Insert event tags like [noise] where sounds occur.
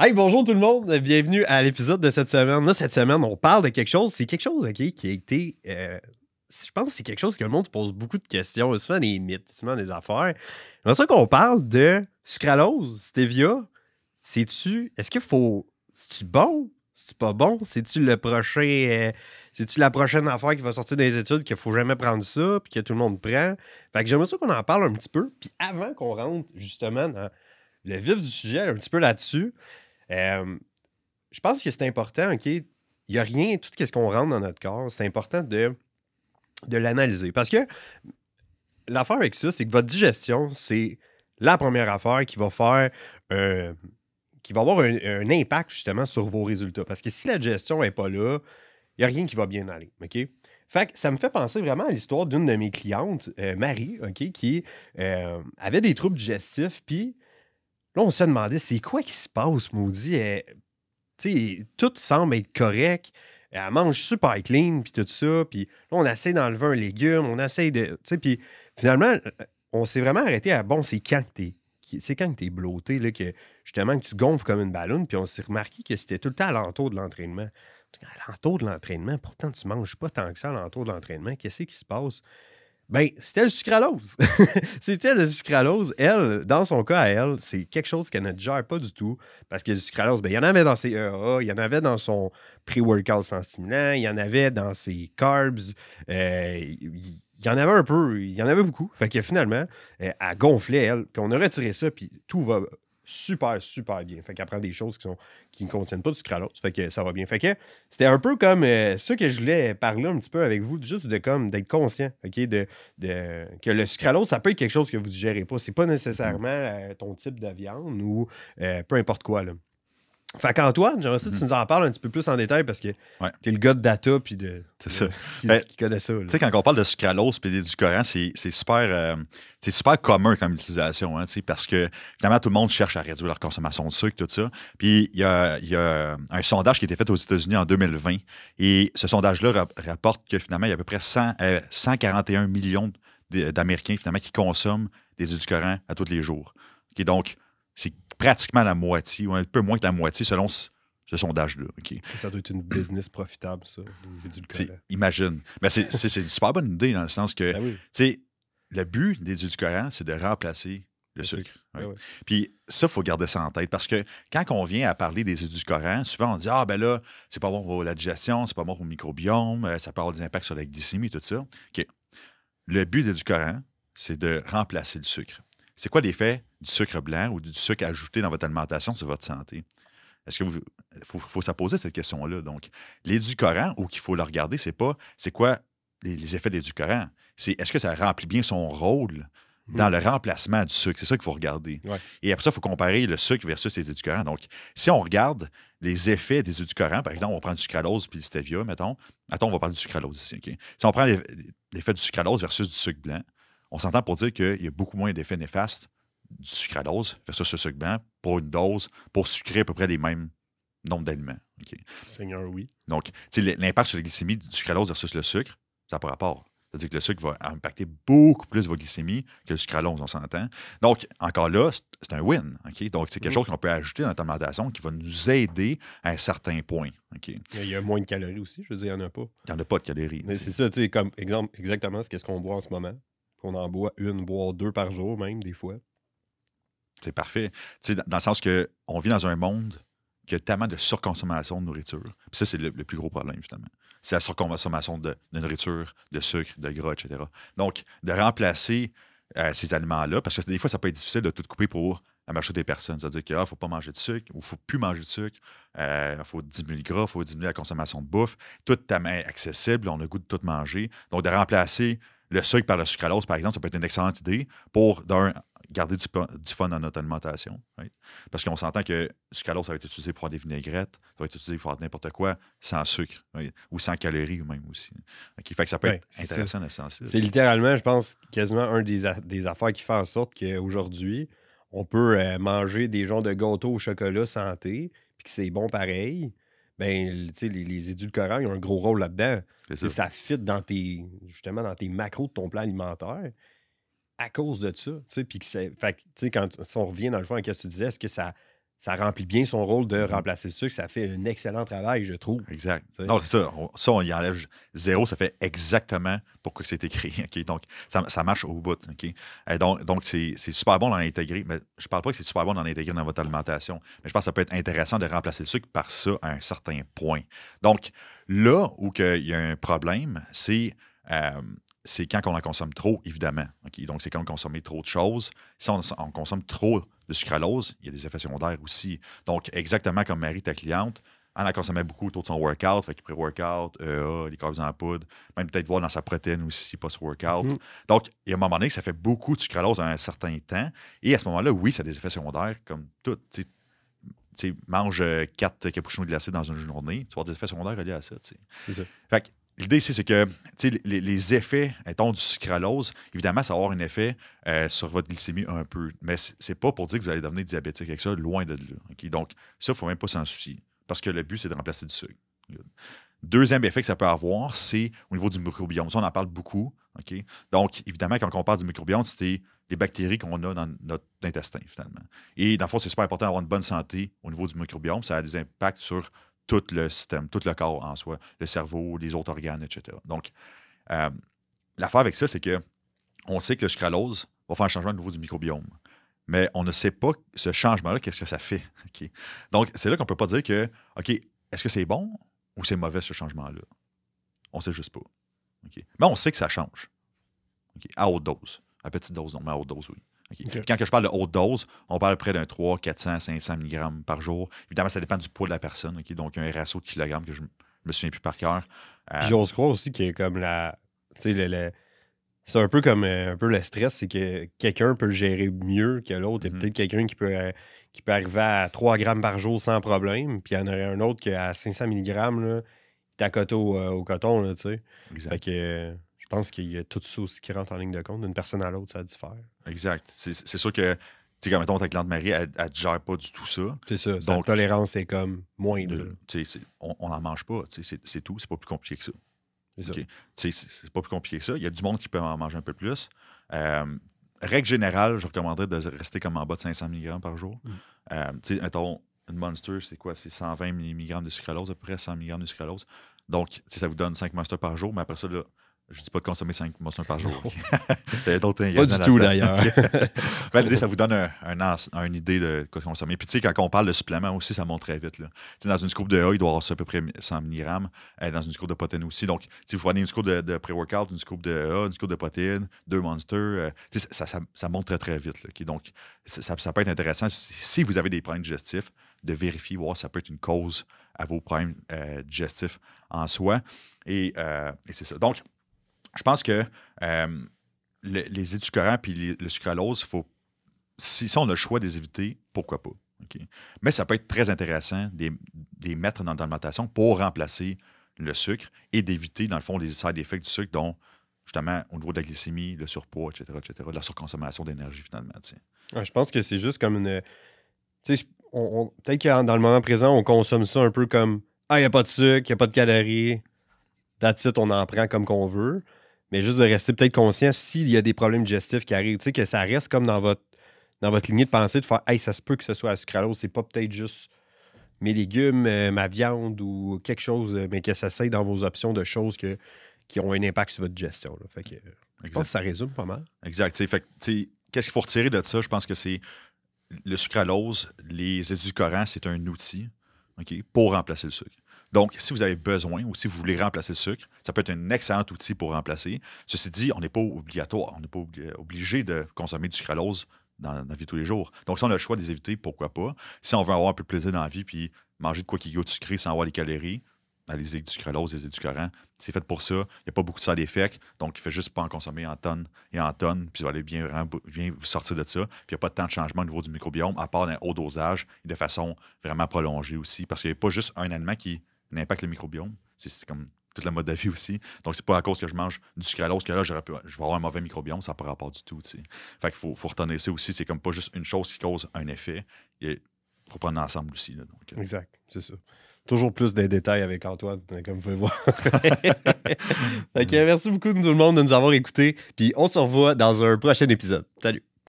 Hey, bonjour tout le monde, bienvenue à l'épisode de cette semaine. Là, cette semaine, on parle de quelque chose, c'est quelque chose qui a été... Euh, je pense que c'est quelque chose que le monde pose beaucoup de questions, souvent des mythes, souvent des affaires. C'est ça qu'on parle de sucralose, stevia. C'est-tu... Est-ce qu'il faut... C'est-tu bon? C'est pas bon? C'est-tu le prochain... c'est-tu euh, la prochaine affaire qui va sortir des études qu'il faut jamais prendre ça, puis que tout le monde prend? Fait que j'aimerais ça qu'on en parle un petit peu. Puis avant qu'on rentre justement dans le vif du sujet, un petit peu là-dessus... Euh, je pense que c'est important, OK? Il n'y a rien, tout ce qu'on rentre dans notre corps, c'est important de, de l'analyser. Parce que l'affaire avec ça, c'est que votre digestion, c'est la première affaire qui va faire euh, qui va avoir un, impact justement sur vos résultats. Parce que si la digestion n'est pas là, il n'y a rien qui va bien aller. OK? ça me fait penser vraiment à l'histoire d'une de mes clientes, euh, Marie, OK, qui avait des troubles digestifs, puis Là, on s'est demandé « c'est quoi qui se passe, Maudit? Euh, tout semble être correct. Elle mange super clean, puis tout ça. Puis là, on essaie d'enlever un légume, on essaie de. Puis finalement, euh, on s'est vraiment arrêté à bon, c'est quand que t'es. C'est quand t'es blotté, là, que justement que tu gonfles comme une ballonne, puis on s'est remarqué que c'était tout le temps à l'entour de l'entraînement. À l'entour de l'entraînement, pourtant tu manges pas tant que ça à l'entour de l'entraînement. Qu'est-ce qui se passe? ben, c'était le sucralose. [laughs] c'était le sucralose. Elle, dans son cas à elle, c'est quelque chose qu'elle ne gère pas du tout parce que le sucralose, ben, il y en avait dans ses EA, il y en avait dans son pré-workout sans stimulant, il y en avait dans ses carbs, euh, il y en avait un peu, il y en avait beaucoup. Fait que finalement, euh, elle gonflait, elle, puis on a retiré ça, puis tout va super, super bien. Fait qu'apprendre des choses qui, sont, qui ne contiennent pas du sucralose. Fait que ça va bien. Fait que c'était un peu comme ce euh, que je voulais parler un petit peu avec vous, juste de comme d'être conscient, OK, de, que le sucralose, ça peut être quelque chose que vous ne digérez pas. C'est pas nécessairement euh, ton type de viande ou euh, peu importe quoi. Là. Fait qu'Antoine, j'aimerais ça que tu mhm. nous en parles un petit peu plus en détail parce que tu t'es le gars de data puis de. C'est ça. Qui, ben, ça. Tu sais, quand on parle de sucralose puis du c'est super, euh, c'est super commun comme utilisation, hein, parce que finalement, tout le monde cherche à réduire leur consommation de sucre, tout ça. Puis il y a, un sondage qui a été fait aux États-Unis en 2020 et ce sondage-là rapporte que finalement, il y a à peu près 141 euh, millions d'Américains finalement qui consomment des édulcorants à tous les jours. donc, c'est pratiquement la moitié, ou un peu moins que la moitié selon ce sondage-là. Ça doit être une business profitable, ça. les Imagine. Mais c'est une super bonne idée dans le sens que, ben le but des édulcorants, c'est de remplacer le, sucre. Ben Puis ça, il faut garder ça en tête parce que quand on vient à parler des édulcorants, souvent on dit Ah, ben là, c'est pas bon pour la digestion, c'est pas bon pour le microbiome, euh, ça peut avoir des impacts sur la glycémie, tout ça. OK. Le but des édulcorants, c'est de remplacer le sucre. C'est quoi l'effet du sucre blanc ou du sucre ajouté dans votre alimentation sur votre santé? Est-ce que vous. faut, faut s'apposer cette question-là. Donc, l'éducorant, ou qu'il faut le regarder, c'est pas c'est quoi les, effets effets d'éducorant. C'est est-ce que ça remplit bien son rôle dans hmm. le remplacement du sucre. C'est ça qu'il faut regarder. Et après ça, il faut comparer le sucre versus les éducorants. Donc, si on regarde les effets des éducorants, par exemple, on prend du sucralose puis du stevia, mettons. Attends, on va parler du sucralose ici. Si on prend l'effet du sucralose versus du sucre blanc, on s'entend pour dire qu'il y a beaucoup moins d'effets néfastes du dose versus le sucre blanc pour une dose pour sucrer à peu près les mêmes nombres d'aliments. Seigneur, oui. Donc, l'impact sur la glycémie du sucralose versus le sucre, ça n'a pas rapport. C'est-à-dire que le sucre va impacter beaucoup plus votre glycémie que le sucralose, on s'entend. Donc, encore là, c'est un win. Donc, c'est quelque chose qu'on peut ajouter dans notre alimentation qui va nous aider à un certain point. il y a moins de calories aussi, je veux dire, il n'y en a pas. Il n'y en a pas de calories. Mais c'est ça, tu sais, comme exemple, exactement ce qu'on boit en ce moment. On en boit une, voire deux par jour, même, des fois. C'est parfait. dans le sens que on vit dans un monde qui a tellement de surconsommation de nourriture. Puis ça, c'est le, plus gros problème, finalement. C'est la surconsommation de, nourriture, de sucre, de gras, etc. Donc, de remplacer euh, ces aliments-là, parce que des fois, ça peut être difficile de tout couper pour la majorité des personnes. C'est-à-dire qu'il ne ah, faut pas manger de sucre ou il ne faut plus manger de sucre, il euh, faut diminuer le gras, il faut diminuer la consommation de bouffe. Tout est accessible, on a goût de tout manger. Donc, de remplacer le sucre par le sucralose, par exemple, ça peut être une excellente idée pour, d'un, garder du, fun dans notre alimentation. Parce qu'on s'entend que ce calor, ça va être utilisé pour faire des vinaigrettes, ça va être utilisé pour faire n'importe quoi, sans sucre, ou sans calories, même aussi. Fait que ça peut être intéressant C'est littéralement, je pense, quasiment un des, des affaires qui fait en sorte qu'aujourd'hui, on peut euh, manger des gens de gâteau au chocolat santé, puis que c'est bon pareil ben, les, les édulcorants, ils ont un gros rôle là-dedans. Ça. ça fit dans tes, justement, dans tes macros de ton plan alimentaire à cause de ça. Puis que c'est, fait, quand si on revient dans le fond à ce que tu disais, est-ce que ça, ça remplit bien son rôle de mm-hmm. remplacer le sucre? Ça fait un excellent travail, je trouve. Exact. Non, ça. ça, on y enlève zéro. Ça fait exactement pourquoi c'est écrit. [laughs] OK? Donc, ça, marche au bout. donc, donc c'est, super bon d'en intégrer. Mais je parle pas que c'est super bon d'en intégrer dans votre alimentation. Mais je pense que ça peut être intéressant de remplacer le sucre par ça à un certain point. Donc, là où il y a un problème, c'est. Euh, c'est quand on en consomme trop, évidemment. Donc, c'est quand on consomme trop de choses. Si on, consomme trop de sucralose, il y a des effets secondaires aussi. Donc, exactement comme Marie, ta cliente, elle en consommait beaucoup autour de son workout, fait pré-workout, EA, euh, ah, les carbs en poudre, même peut-être voir dans sa protéine aussi, post-workout. Mhm. Donc, il y a un moment donné que ça fait beaucoup de sucralose à un certain temps. Et à ce moment-là, oui, ça a des effets secondaires comme tout. Tu sais, mange 4 de glacé dans une journée, tu vas avoir des effets secondaires reliés à ça. C'est ça. Fait que, L'idée ici, c'est que les, effets étant du sucralose, évidemment, ça va avoir un effet euh, sur votre glycémie un peu, mais ce n'est pas pour dire que vous allez devenir diabétique avec ça, loin de là. Donc, ça, il ne faut même pas s'en soucier, parce que le but, c'est de remplacer du sucre. Deuxième effet que ça peut avoir, c'est au niveau du microbiome. Ça, on en parle beaucoup. Donc, évidemment, quand on parle du microbiome, c'est les bactéries qu'on a dans notre intestin, finalement. Et dans le fond, c'est super important d'avoir une bonne santé au niveau du microbiome. Ça a des impacts sur tout le système, tout le corps en soi, le cerveau, les autres organes, etc. Donc, euh, l'affaire avec ça, c'est que on sait que le scralose va faire un changement au niveau du microbiome, mais on ne sait pas ce changement-là, qu'est-ce que ça fait. [laughs] Donc, c'est là qu'on ne peut pas dire que, OK, est-ce que c'est bon ou c'est mauvais ce changement-là? On ne sait juste pas. Mais on sait que ça change. À haute dose. À petite dose, non, mais à haute dose, oui. Quand je parle de haute dose, on parle près d'un 3, 400, 500 mg par jour. Évidemment, ça dépend du poids de la personne. Donc, un ratio de kilogrammes que je me souviens plus par cœur. Euh, puis J'ose croire aussi que comme la. le, c'est un peu comme euh, un peu le stress, c'est que quelqu'un peut le gérer mieux que l'autre. Il y a mm-hmm. peut-être quelqu'un qui peut, euh, qui peut arriver à 3 grammes par jour sans problème, puis il y en aurait un autre qui à 500 mg, là, il au, coton. Là, je pense qu'il y a tout ça aussi qui rentre en ligne de compte. D'une personne à l'autre, ça diffère. Exact. C'est sûr que, tu sais, comme mettons, ta glande Marie, elle ne gère pas du tout ça. C'est ça. Donc, la tolérance est comme moins Tu on n'en mange pas. C'est tout. C'est pas plus compliqué que ça. C'est okay. C'est pas plus compliqué que ça. Il y a du monde qui peut en manger un peu plus. Euh, règle générale, je recommanderais de rester comme en bas de 500 mg par jour. Mm. Euh, tu sais, mettons, une Monster, c'est quoi? C'est 120 mg de sucralose, à peu près 100 mg de sucralose. Donc, ça vous donne 5 Monsters par jour, mais après ça, là, je ne dis pas de consommer 5 moissons par jour. [laughs] Pas du tout, d'ailleurs. [laughs] Ben, ça vous donne un, une idée de quoi consommer. Puis, tu sais, quand on parle de suppléments aussi, ça monte très vite. Dans une scoop de A, il doit avoir ça à peu près 100 mg. Euh, dans une scoop de protéines aussi. Donc, si vous prenez une scoop de, de pré-workout, une scoop de A, une scoop de protéines, deux monsters, euh, ça, monte très, très vite. Donc, ça, peut être intéressant si vous avez des problèmes digestifs de vérifier, voir si ça peut être une cause à vos problèmes euh, digestifs en soi. et c'est ça. Donc, je pense que euh, les édulcorants puis le sucralose, faut, si, si on a le choix de les éviter, pourquoi pas? Mais ça peut être très intéressant de les mettre dans l'alimentation pour remplacer le sucre et d'éviter, dans le fond, les side effects du sucre, dont justement au niveau de la glycémie, le surpoids, etc., etc., la surconsommation d'énergie finalement. je pense que c'est juste comme une. Euh, sais, on, peut-être que dans le moment présent, on consomme ça un peu comme Ah, il n'y a pas de sucre, il n'y a pas de calories, that's on en prend comme qu'on veut mais juste de rester peut-être conscient s'il y a des problèmes digestifs qui arrivent, tu sais, que ça reste comme dans votre, dans votre lignée de pensée de faire Hey, ça se peut que ce soit la sucralose, c'est pas peut-être juste mes légumes, euh, ma viande ou quelque chose, euh, mais que ça s'aille dans vos options de choses que, qui ont un impact sur votre gestion. Fait que, je pense que ça résume pas mal. Exact. qu'est-ce qu'il faut retirer de ça? Je pense que c'est le sucralose, les édulcorants, c'est un outil pour remplacer le sucre. Donc, si vous avez besoin ou si vous voulez remplacer le sucre, ça peut être un excellent outil pour remplacer. Ceci dit, on n'est pas obligatoire, on n'est pas obligé de consommer du sucralose dans, la vie tous les jours. Donc, si on a le choix de les éviter, pourquoi pas? Si on veut avoir un peu de plaisir dans la vie puis manger de quoi qu'il y de sucré sans avoir les calories, allez-y les du sucralose, les édulcorants, c'est fait pour ça. Il n'y a pas beaucoup de side donc il ne fait juste pas en consommer en tonnes et en tonnes, puis vous allez bien, bien vous sortir de ça. Puis il n'y a pas de tant de changement au niveau du microbiome, à part d'un haut dosage et de façon vraiment prolongée aussi, parce qu'il n'y a pas juste un aliment qui impacte le microbiome. C'est comme toute la mode de vie aussi. Donc, c'est pas à cause que je mange du sucre sucralose que là, pu, je vais avoir un mauvais microbiome. Ça n'a pas rapport du tout. T'sais. Fait qu'il faut, faut retenir ça aussi. C'est comme pas juste une chose qui cause un effet. Il faut prendre l'ensemble aussi. donc, euh. exact, c'est ça toujours plus des détails avec Antoine, euh, comme vous pouvez voir. [laughs] Euh, merci beaucoup tout le monde de nous avoir écoutés. Puis on se revoit dans un prochain épisode. Salut!